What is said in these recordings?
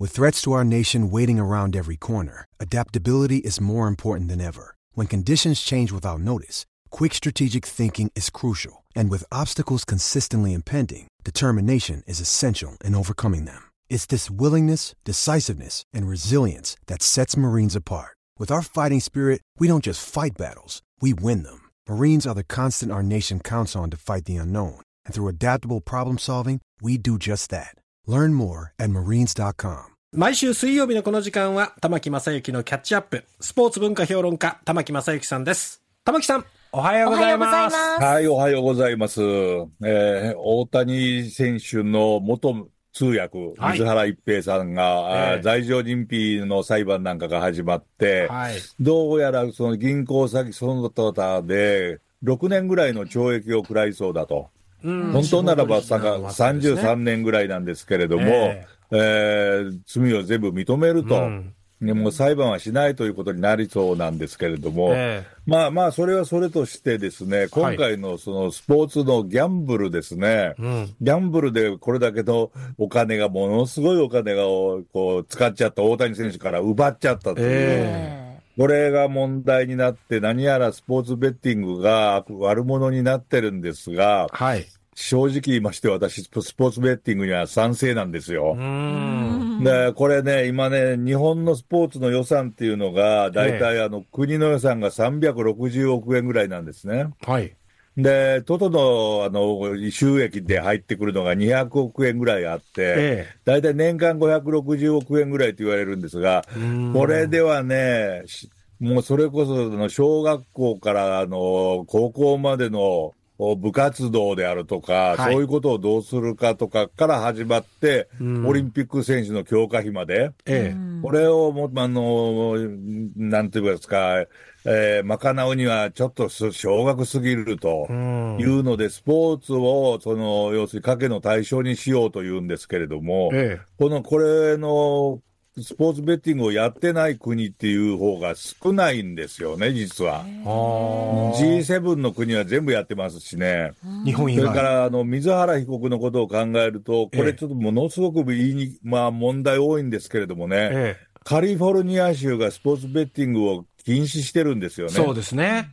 With threats to our nation waiting around every corner, adaptability is more important than ever. When conditions change without notice, quick strategic thinking is crucial, and with obstacles consistently impending, determination is essential in overcoming them. It's this willingness, decisiveness, and resilience that sets Marines apart. With our fighting spirit, we don't just fight battles, we win them. Marines are the constant our nation counts on to fight the unknown, and through adaptable problem solving, we do just that. Learn more at marines.com. 毎週水曜日のこの時間は、玉木正幸のキャッチアップ、スポーツ文化評論家、玉木正幸さんです。玉木さん、おはようございます。はい、おはようございます。えー、大谷選手の元通訳、水原一平さんが、はい、罪状認否の裁判なんかが始まって、はい、どうやらその銀行先その他で、6年ぐらいの懲役を食らいそうだと。本当ならばさが33年ぐらいなんですけれども、えー、えー、罪を全部認めると、うん、も裁判はしないということになりそうなんですけれども、えー、まあまあ、それはそれとしてですね、今回のそのスポーツのギャンブルですね、はい、ギャンブルでこれだけのお金が、ものすごいお金がこう使っちゃった、大谷選手から奪っちゃったという。えーこれが問題になって、何やらスポーツベッティングが悪者になってるんですが、はい、正直言いまして、私、スポーツベッティングには賛成なんですよ。で、これね、今ね、日本のスポーツの予算っていうのが、大体あの、ええ、国の予算が360億円ぐらいなんですね。はい。で、トトのあの収益で入ってくるのが200億円ぐらいあって、大、え、体、え、年間560億円ぐらいと言われるんですが、これではね、もうそれこその小学校からあの高校までの部活動であるとか、はい、そういうことをどうするかとかから始まって、うん、オリンピック選手の強化費まで、ええ、これをも、あの、なんていうんですか、えー、賄うにはちょっと少額すぎるというので、うん、スポーツを、その、要するに賭けの対象にしようというんですけれども、ええ、この、これのスポーツベッティングをやってない国っていう方が少ないんですよね、実は。G7 の国は全部やってますしね。日本それから、あの、水原被告のことを考えると、これちょっとものすごく言いに、まあ問題多いんですけれどもね、ええ、カリフォルニア州がスポーツベッティングを禁止してるんですよね。そうですね。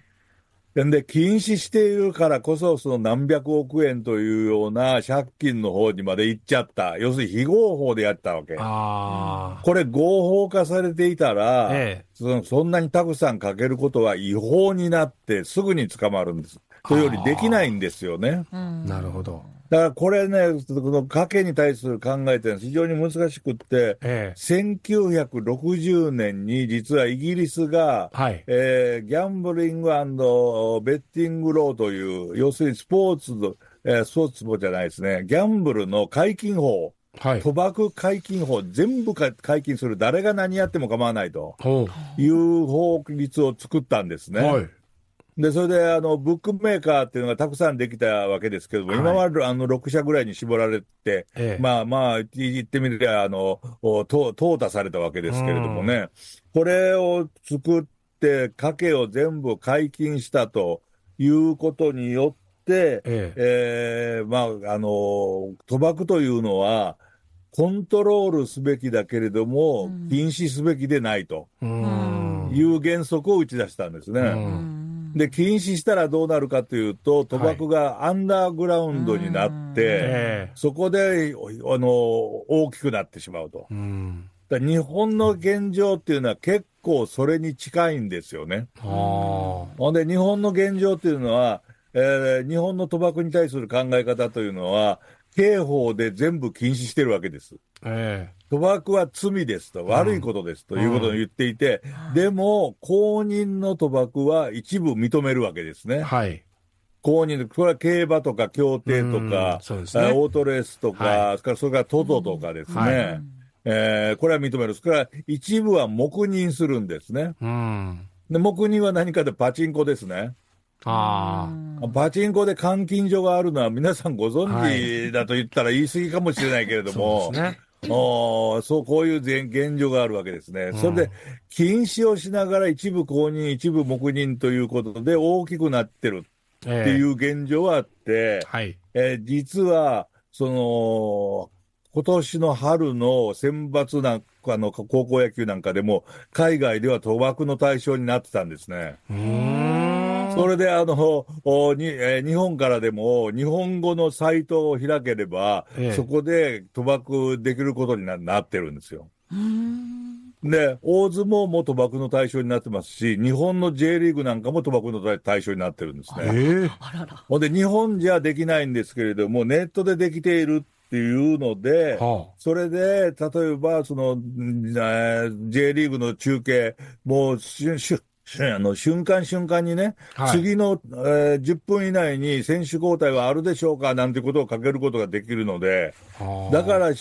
で、禁止しているからこそ、その何百億円というような借金の方にまで行っちゃった。要するに非合法でやったわけ。これ合法化されていたら、ええ、その、そんなにたくさんかけることは違法になってすぐに捕まるんです。というよりできないんですよね。なるほど。だからこれね、この家計に対する考えというのは非常に難しくって、ええ、1960年に実はイギリスが、はい、えー、ギャンブリングベッティングローという、要するにスポーツの、えー、スポーツもじゃないですね、ギャンブルの解禁法、はい、賭博解禁法、全部解禁する、誰が何やっても構わないという法律を作ったんですね。はいで、それで、あの、ブックメーカーっていうのがたくさんできたわけですけども、はい、今はあの、6社ぐらいに絞られて、ええ、まあまあ、言ってみれば、あの、淘汰されたわけですけれどもね、これを作って、賭けを全部解禁したということによって、えええー、まあ、あの、賭博というのは、コントロールすべきだけれども、禁止すべきでないという原則を打ち出したんですね。で、禁止したらどうなるかというと、賭博がアンダーグラウンドになって、はい、そこで、あの、大きくなってしまうと。う日本の現状っていうのは結構それに近いんですよね。ほんで日本の現状っていうのは、えー、日本の賭博に対する考え方というのは、刑法で全部禁止してるわけです。ええ、賭博は罪ですと、悪いことですということを言っていて、うんでも、公認の賭博は一部認めるわけですね。はい。公認これは競馬とか競艇とか、うね、オートレースとか、はい、それからトトとかですね。はいえー、これは認める。それから一部は黙認するんですね。うん、で黙認は何かでパチンコですね。あパチンコで監禁所があるのは皆さんご存知だと言ったら言い過ぎかもしれないけれども、はいね、そうこういう現状があるわけですね、それで禁止をしながら一部公認、一部黙認ということで大きくなってるっていう現状はあって、えー、はいえー、実はその今年の春の選抜なんかの高校野球なんかでも、海外では賭博の対象になってたんですね。うんそれであのおに、えー、日本からでも日本語のサイトを開ければ、ええ、そこで賭博できることにななってるんですよ。で、大相撲も賭博の対象になってますし、日本の J リーグなんかも賭博の対象になってるんですね。ほんで、日本じゃできないんですけれども、ネットでできているっていうので、はあ、それで、例えば、その、えー、J リーグの中継、もう、あの瞬間瞬間にね、はい、次の、えー、10分以内に選手交代はあるでしょうかなんてことをかけることができるので、だから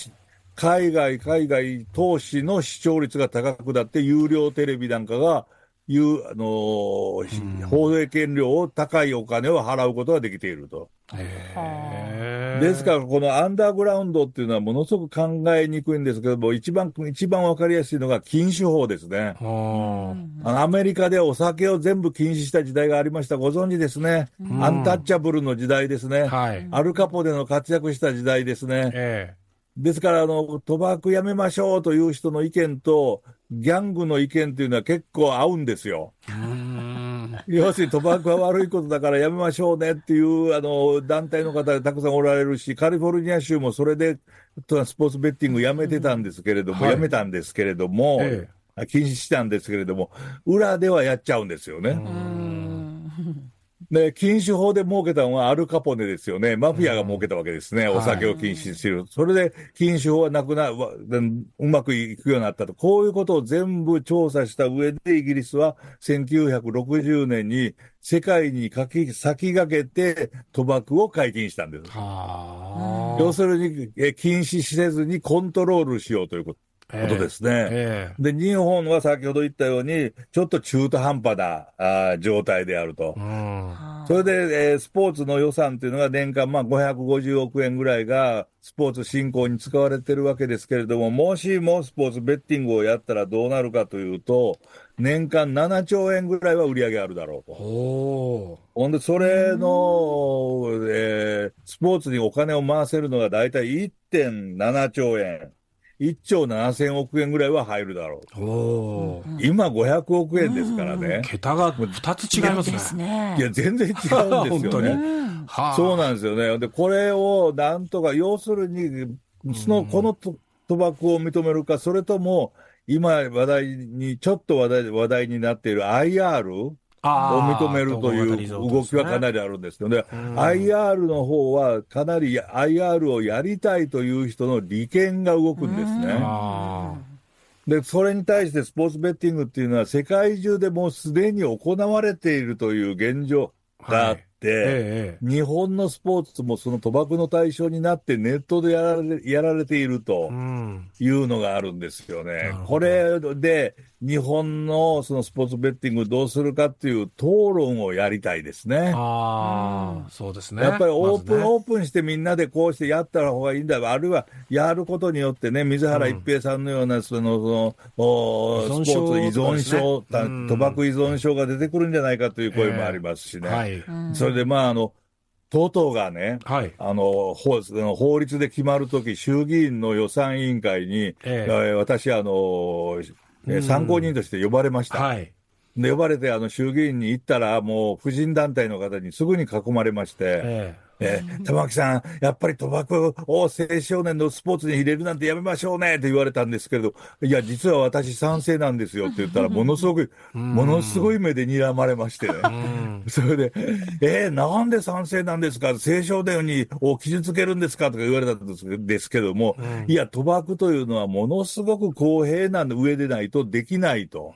海外、海外投資の視聴率が高くなって、有料テレビなんかが、いうあのー、放映権料を高いお金を払うことができていると。へーですから、このアンダーグラウンドっていうのはものすごく考えにくいんですけども、一番、一番わかりやすいのが禁酒法ですね。アメリカでお酒を全部禁止した時代がありました。ご存知ですね。アンタッチャブルの時代ですね。はい、アルカポでの活躍した時代ですね。ですから、あの、賭博やめましょうという人の意見と、ギャングの意見っていうのは結構合うんですよ。要するに賭博は悪いことだからやめましょうねっていうあの団体の方がたくさんおられるし、カリフォルニア州もそれでスポーツベッティングやめてたんですけれども、うんはい、やめたんですけれども、ええ、禁止したんですけれども、裏ではやっちゃうんですよね。で、禁酒法で儲けたのはアルカポネですよね。マフィアが儲けたわけですね。うん、お酒を禁止する。それで禁酒法はなくな、うまくいくようになったと。こういうことを全部調査した上で、イギリスは1960年に世界にかき先駆けて賭博を解禁したんです。要するに、禁止せずにコントロールしようということ。ことですね。えー、で、日本は先ほど言ったように、ちょっと中途半端なあ状態であると。うん、それで、えー、スポーツの予算というのが年間、まあ、550億円ぐらいがスポーツ振興に使われてるわけですけれども、もしもスポーツベッティングをやったらどうなるかというと、年間7兆円ぐらいは売り上げあるだろうと。ほんで、それの、えー、スポーツにお金を回せるのが大体1.7兆円。1兆7千億円ぐらいは入るだろう。お今500億円ですからね。桁が2つ違いますね。いや、全然違うんですよね。はそうなんですよね。で、これをなんとか、要するに、その、この賭博を認めるか、それとも、今話題に、ちょっと話題話題になっている IR、を認めるという動きはかなりあるんですけどね、うん、IR の方はかなり IR をやりたいという人の利権が動くんですね。で、それに対してスポーツベッティングっていうのは世界中でもうすでに行われているという現状があって、はいええ、日本のスポーツもその賭博の対象になってネットでやられやられているというのがあるんですよね。うん、これで日本のそのスポーツベッティングどうするかっていう討論をやりたいですね。ああ、そうですね。やっぱりオープン、ね、オープンしてみんなでこうしてやった方がいいんだあるいはやることによってね、水原一平さんのようなその、その、スポーツ依存症、ね、賭博依存症が出てくるんじゃないかという声もありますしね。えーはい、それでまあ、あの、とうとうがね、はい、あの法法律で決まるとき、衆議院の予算委員会に、えー、私あの、え参考人として呼ばれました。はい。で、呼ばれて、あの、衆議院に行ったら、もう、婦人団体の方にすぐに囲まれまして、えええー、玉木さん、やっぱり賭博を青少年のスポーツに入れるなんてやめましょうねって言われたんですけれど、いや、実は私賛成なんですよって言ったら、ものすごく、ものすごい目で睨まれまして、ね、それで、えー、なんで賛成なんですか青少年にを傷つけるんですかとか言われたんですけども、いや、賭博というのはものすごく公平な上でないとできないと。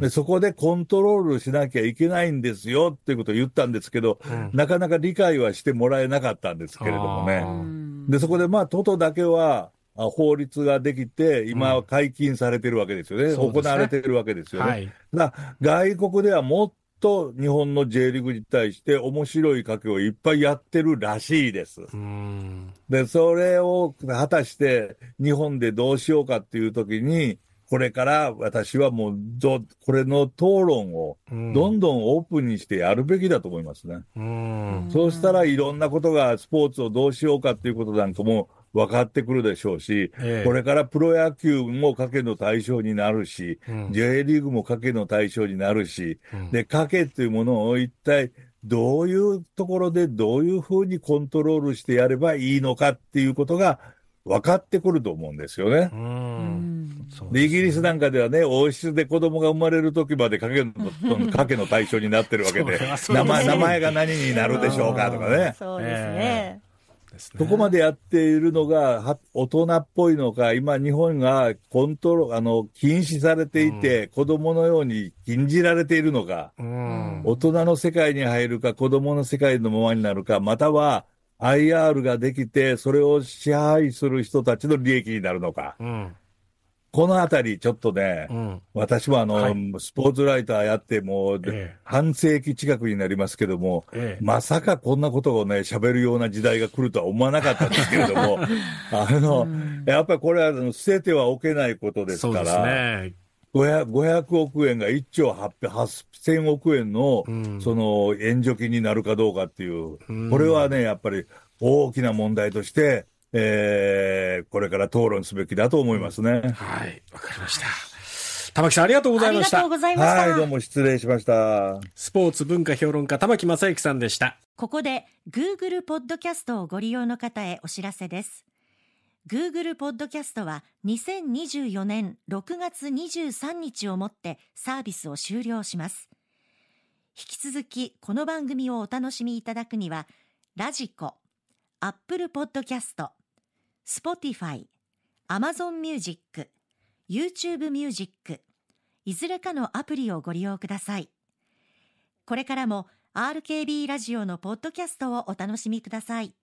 でそこでコントロールしなきゃいけないんですよっていうことを言ったんですけど、なかなか理解はしてもらええなかったんですけれどもね。で、そこでまあ、トトだけは、法律ができて、今は解禁されてるわけですよね。うん、行われてるわけですよね。ねはい、外国ではもっと日本の J リーグに対して面白い賭けをいっぱいやってるらしいです。で、それを果たして日本でどうしようかっていう時に、これから私はもうど、これの討論をどんどんオープンにしてやるべきだと思いますね。うん、そうしたらいろんなことが、スポーツをどうしようかっていうことなんかも分かってくるでしょうし、ええ、これからプロ野球も賭けの対象になるし、うん、J リーグも賭けの対象になるし、うで、賭けっていうものを一体どういうところでどういうふうにコントロールしてやればいいのかっていうことが、分かってくると思うんですよね。イギリスなんかではね、王室で子供が生まれる時まで賭けの賭けの対象になってるわけで名前、名前が何になるでしょうかとかね。そうですね。そ、こまでやっているのが大人っぽいのか、今、日本がコントロあの禁止されていて、うん、子供のように禁じられているのか、うん、大人の世界に入るか、子供の世界のままになるか、または IR ができて、それを支配する人たちの利益になるのか。うん、このあたり、ちょっとね、うん、私はあの、はい、スポーツライターやってもう、ええ、半世紀近くになりますけども、え、まさかこんなことをね、喋るような時代が来るとは思わなかったんですけれども、あの、やっぱりこれは捨ててはおけないことですから、ね、500, 500億円が1兆800 1000億円の、その援助金になるかどうかっていう、これはね、やっぱり大きな問題として、えー、これから討論すべきだと思いますね。はい、わかりました。玉木さんありがとうございました。ありがとうございました。はい、どうも失礼しました。スポーツ文化評論家玉木正之さんでした。ここで Google ポッドキャストをご利用の方へお知らせです。Google ポッドキャストは2024年6月23日をもってサービスを終了します。引き続きこの番組をお楽しみいただくには、ラジコ、アップルポッドキャスト、スポティファイ、アマゾンミュージック、ユー YouTube ジック。いずれかのアプリをご利用ください。これからも RKB ラジオのポッドキャストをお楽しみください。